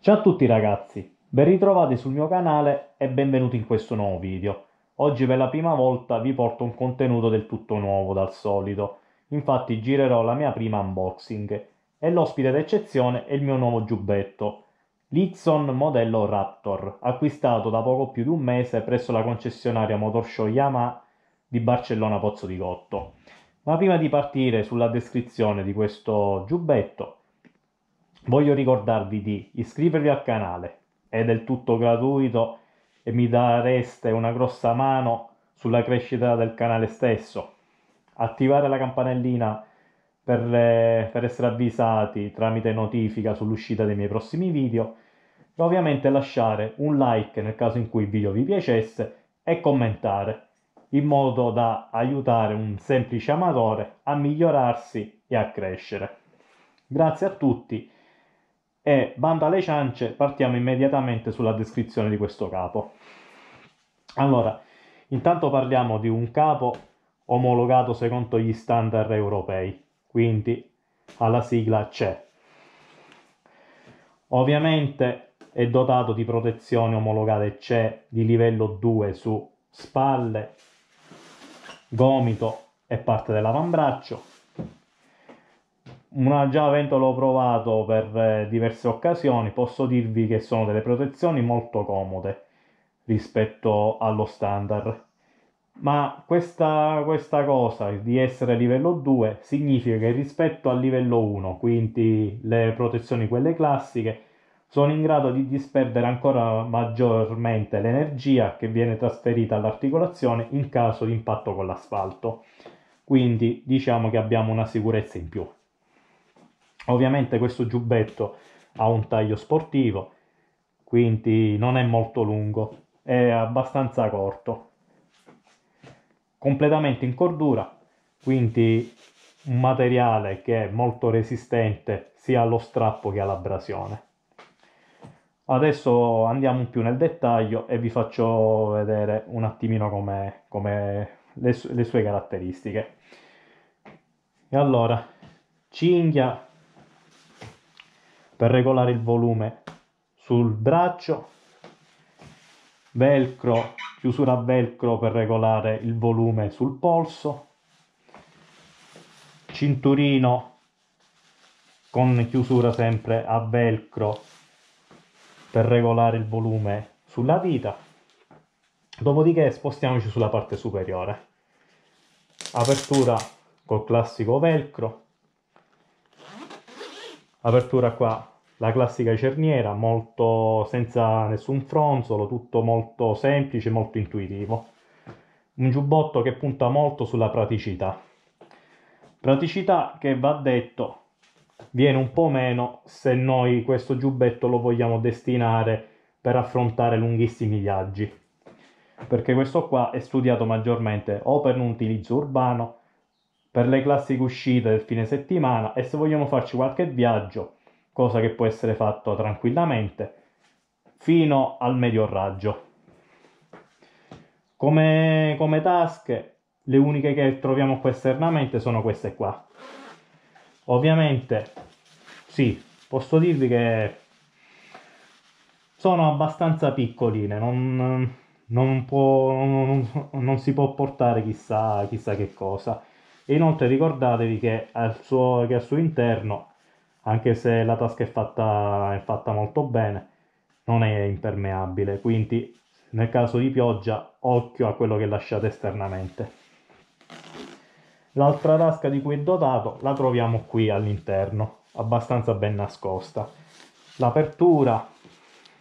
Ciao a tutti ragazzi, ben ritrovati sul mio canale e benvenuti in questo nuovo video. Oggi per la prima volta vi porto un contenuto del tutto nuovo dal solito, infatti girerò la mia prima unboxing e l'ospite d'eccezione è il mio nuovo giubbetto, l'Ixon modello Raptor, acquistato da poco più di un mese presso la concessionaria Motorshow Yamaha di Barcellona Pozzo di Cotto. Ma prima di partire sulla descrizione di questo giubbetto, voglio ricordarvi di iscrivervi al canale, è del tutto gratuito e mi dareste una grossa mano sulla crescita del canale stesso. Attivare la campanellina per, eh, per essere avvisati tramite notifica sull'uscita dei miei prossimi video e ovviamente lasciare un like nel caso in cui il video vi piacesse e commentare in modo da aiutare un semplice amatore a migliorarsi e a crescere. Grazie a tutti e bando alle ciance partiamo immediatamente sulla descrizione di questo capo. Allora, intanto parliamo di un capo omologato secondo gli standard europei, quindi alla sigla CE. Ovviamente è dotato di protezione omologate CE di livello 2 su spalle, gomito e parte dell'avambraccio, un già l'ho provato per eh, diverse occasioni, posso dirvi che sono delle protezioni molto comode rispetto allo standard. Ma questa, questa cosa di essere livello 2 significa che rispetto al livello 1, quindi le protezioni quelle classiche, sono in grado di disperdere ancora maggiormente l'energia che viene trasferita all'articolazione in caso di impatto con l'asfalto. Quindi diciamo che abbiamo una sicurezza in più. Ovviamente questo giubbetto ha un taglio sportivo, quindi non è molto lungo, è abbastanza corto. Completamente in cordura, quindi un materiale che è molto resistente sia allo strappo che all'abrasione. Adesso andiamo più nel dettaglio e vi faccio vedere un attimino come, come le, le sue caratteristiche. E allora, cinghia per regolare il volume sul braccio, velcro, chiusura a velcro per regolare il volume sul polso, cinturino con chiusura sempre a velcro per regolare il volume sulla vita. Dopodiché spostiamoci sulla parte superiore. Apertura col classico velcro, Apertura qua, la classica cerniera, molto senza nessun fronzolo, tutto molto semplice, molto intuitivo. Un giubbotto che punta molto sulla praticità. Praticità che va detto viene un po' meno se noi questo giubbetto lo vogliamo destinare per affrontare lunghissimi viaggi perché questo qua è studiato maggiormente o per un utilizzo urbano per le classiche uscite del fine settimana e se vogliamo farci qualche viaggio, cosa che può essere fatto tranquillamente, fino al medio raggio. Come, come tasche, le uniche che troviamo qua esternamente sono queste qua. Ovviamente, sì, posso dirvi che sono abbastanza piccoline, non, non, può, non, non si può portare chissà, chissà che cosa. E inoltre ricordatevi che al suo, che al suo interno, anche se la tasca è fatta, è fatta molto bene, non è impermeabile, quindi nel caso di pioggia occhio a quello che lasciate esternamente. L'altra tasca di cui è dotato la troviamo qui all'interno, abbastanza ben nascosta. L'apertura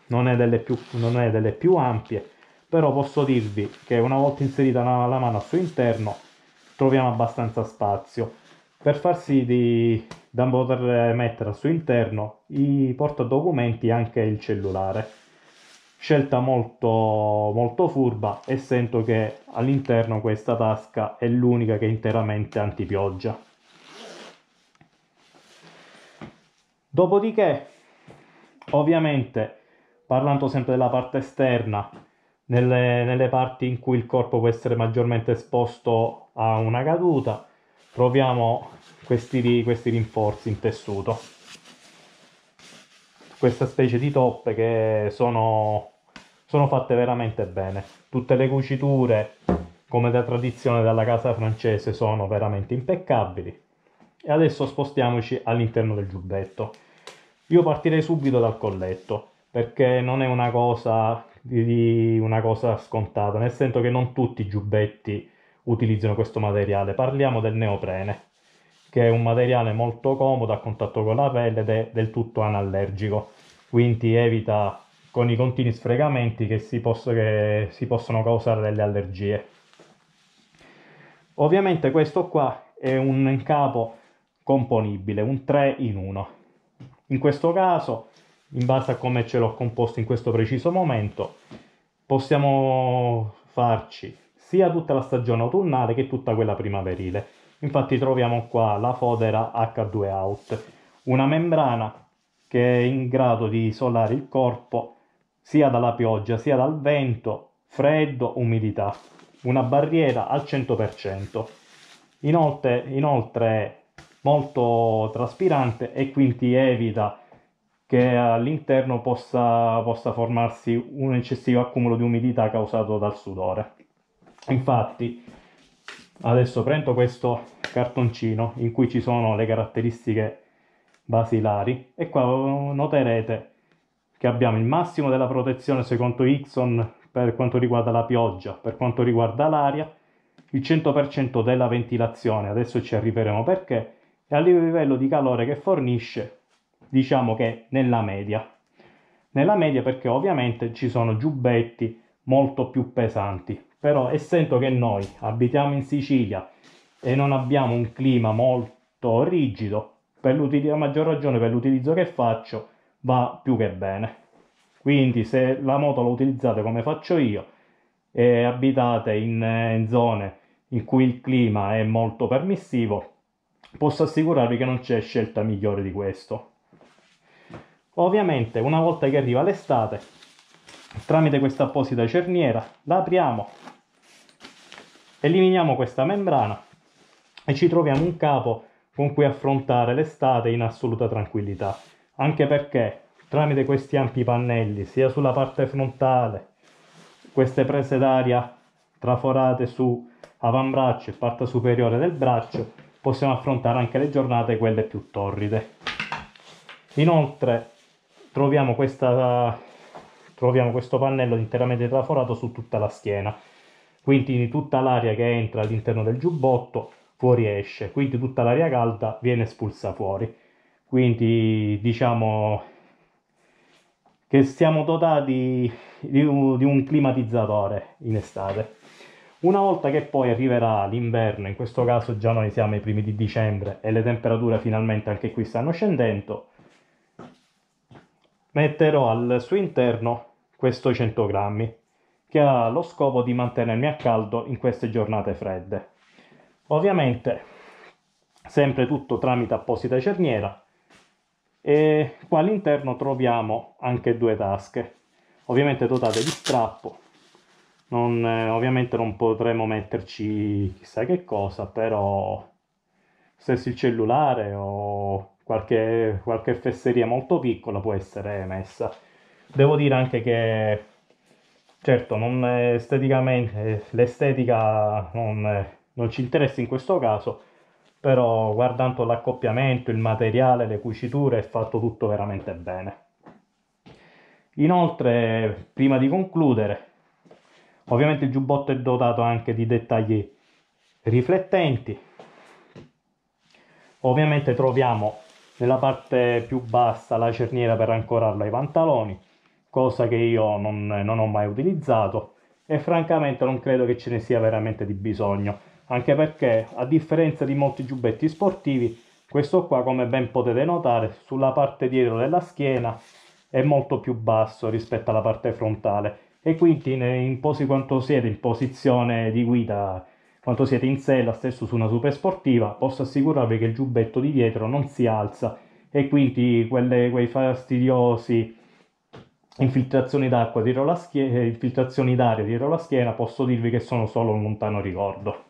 non, non è delle più ampie, però posso dirvi che una volta inserita la, mano al suo interno troviamo abbastanza spazio. Per far sì di, da poter mettere al suo interno i portadocumenti e anche il cellulare. Scelta molto, molto furba e sento che all'interno questa tasca è l'unica che è interamente antipioggia. Dopodiché, ovviamente, parlando sempre della parte esterna, nelle, nelle parti in cui il corpo può essere maggiormente esposto a una caduta proviamo questi, questi rinforzi in tessuto questa specie di toppe che sono, sono fatte veramente bene tutte le cuciture come da tradizione dalla casa francese sono veramente impeccabili e adesso spostiamoci all'interno del giubbetto io partirei subito dal colletto perché non è una cosa di una cosa scontata, nel senso che non tutti i giubbetti utilizzano questo materiale. Parliamo del neoprene, che è un materiale molto comodo a contatto con la pelle ed è del tutto anallergico, quindi evita con i continui sfregamenti che si, posso, che si possono causare delle allergie. Ovviamente questo qua è un capo componibile, un 3 in 1. In questo caso in base a come ce l'ho composto in questo preciso momento possiamo farci sia tutta la stagione autunnale che tutta quella primaverile infatti troviamo qua la fodera H2 out una membrana che è in grado di isolare il corpo sia dalla pioggia sia dal vento freddo umidità una barriera al 100% inoltre, inoltre molto traspirante e quindi evita che all'interno possa, possa formarsi un eccessivo accumulo di umidità causato dal sudore. Infatti, adesso prendo questo cartoncino in cui ci sono le caratteristiche basilari e qua noterete che abbiamo il massimo della protezione secondo Ixon per quanto riguarda la pioggia, per quanto riguarda l'aria, il 100% della ventilazione, adesso ci arriveremo perché, e a livello di calore che fornisce diciamo che nella media. Nella media perché ovviamente ci sono giubbetti molto più pesanti, però essendo che noi abitiamo in Sicilia e non abbiamo un clima molto rigido, per la maggior ragione per l'utilizzo che faccio va più che bene. Quindi se la moto la utilizzate come faccio io e abitate in, in zone in cui il clima è molto permissivo, posso assicurarvi che non c'è scelta migliore di questo. Ovviamente una volta che arriva l'estate, tramite questa apposita cerniera, la apriamo, eliminiamo questa membrana e ci troviamo un capo con cui affrontare l'estate in assoluta tranquillità, anche perché tramite questi ampi pannelli, sia sulla parte frontale, queste prese d'aria traforate su avambraccio e parte superiore del braccio, possiamo affrontare anche le giornate quelle più torride. Inoltre troviamo, questa, troviamo questo pannello interamente traforato su tutta la schiena quindi tutta l'aria che entra all'interno del giubbotto fuoriesce, quindi tutta l'aria calda viene espulsa fuori. Quindi diciamo che siamo dotati di di un climatizzatore in estate. Una volta che poi arriverà l'inverno, in questo caso già noi siamo ai primi di dicembre e le temperature finalmente anche qui stanno scendendo, metterò al suo interno questo 100 grammi che ha lo scopo di mantenermi a caldo in queste giornate fredde. Ovviamente sempre tutto tramite apposita cerniera e qua all'interno troviamo anche due tasche, ovviamente dotate di strappo. Non, eh, ovviamente non potremo metterci chissà che cosa, però stesso il cellulare o qualche, qualche fesseria molto piccola può essere messa. Devo dire anche che, certo, non esteticamente, l'estetica non, non ci interessa in questo caso, però guardando l'accoppiamento, il materiale, le cuciture è fatto tutto veramente bene. Inoltre, prima di concludere, ovviamente il giubbotto è dotato anche di dettagli riflettenti, Ovviamente troviamo nella parte più bassa la cerniera per ancorarla ai pantaloni, cosa che io non, non ho mai utilizzato e francamente non credo che ce ne sia veramente di bisogno, anche perché a differenza di molti giubbetti sportivi, questo qua come ben potete notare sulla parte dietro della schiena è molto più basso rispetto alla parte frontale e quindi in, posi quanto siete in posizione di guida quanto siete in sella, stesso su una super sportiva, posso assicurarvi che il giubbetto di dietro non si alza e quindi quelle, quei fastidiosi infiltrazioni d'acqua dietro la schiena, eh, infiltrazioni d'aria dietro la schiena, posso dirvi che sono solo un lontano ricordo.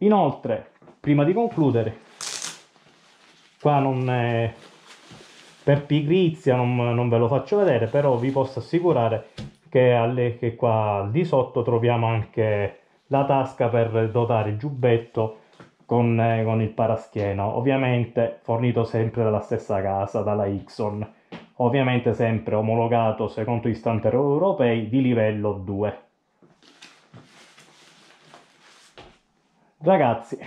Inoltre, prima di concludere, qua non è, per pigrizia non, non, ve lo faccio vedere, però vi posso assicurare che, alle, che qua al di sotto troviamo anche la tasca per dotare il giubbetto con, eh, con il paraschieno, ovviamente fornito sempre dalla stessa casa, dalla Ixon, ovviamente sempre omologato secondo gli standard europei di livello 2. Ragazzi,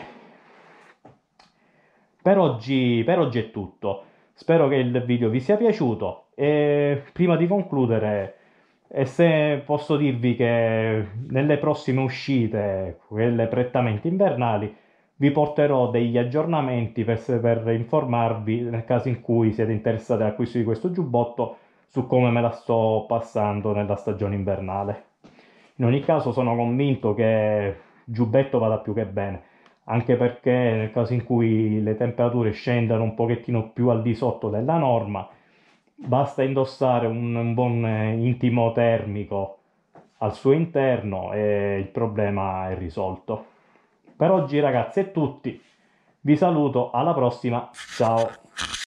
per oggi, per oggi è tutto. Spero che il video vi sia piaciuto e prima di concludere e se posso dirvi che nelle prossime uscite, quelle prettamente invernali, vi porterò degli aggiornamenti per, per, informarvi nel caso in cui siete interessati all'acquisto di questo giubbotto su come me la sto passando nella stagione invernale. In ogni caso sono convinto che giubbetto vada più che bene, anche perché nel caso in cui le temperature scendano un pochettino più al di sotto della norma, basta indossare un, un buon eh, intimo termico al suo interno e il problema è risolto. Per oggi ragazzi è tutto, vi saluto, alla prossima, ciao!